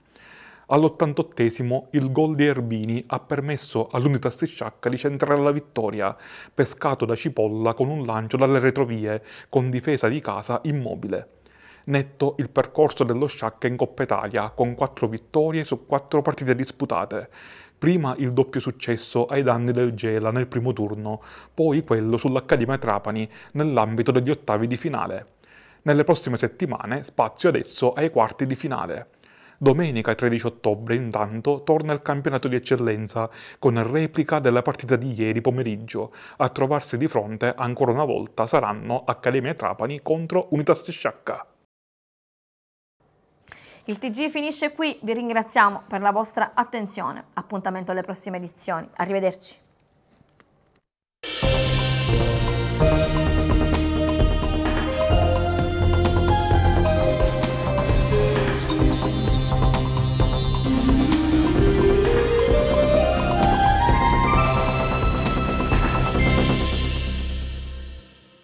All'88 il gol di Erbini ha permesso all'Unità Stisciacca di centrare la vittoria, pescato da Cipolla con un lancio dalle retrovie, con difesa di casa immobile. Netto il percorso dello Sciacca in Coppa Italia, con quattro vittorie su quattro partite disputate. Prima il doppio successo ai danni del Gela nel primo turno, poi quello sull'Accademia Trapani nell'ambito degli ottavi di finale. Nelle prossime settimane spazio adesso ai quarti di finale. Domenica 13 ottobre, intanto, torna il campionato di eccellenza con replica della partita di ieri pomeriggio. A trovarsi di fronte ancora una volta saranno Accademia Trapani contro Unità Sciacca. Il TG finisce qui, vi ringraziamo per la vostra attenzione. Appuntamento alle prossime edizioni. Arrivederci.